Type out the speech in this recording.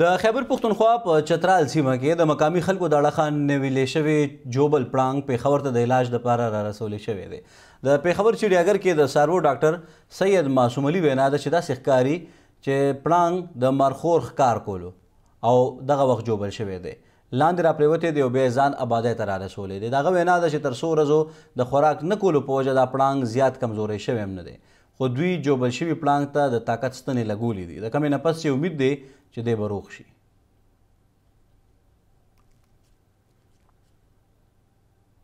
د خیبر پښتونخوا په چترال سیمه کې د مقامی خلکو د اړخه نیولې شوې جوبل پړانګ پیښور ته د علاج لپاره را رسولې شوی دی د پیښور چیډیاګر کې د سارو ډاکټر سید معصوم علي وینا ده چې داسې ښکاري چې پړانګ د مرخور ښکار کولو او دغه وخت جوبل شوی دی لاندې را پریوتې دی او بیا ځان آبادۍ ته را رسولې دی دغه وینا ده چې تر څو ورځو د خوراک نه کولو په وجه دا پړانګ زیات کمزوری شوی هم نه دی خو دوی جوبل شوي پړانګ ته د طاقت ستنې لګولې دي د کمې نه پس چې امید دی چې دی به روغ شي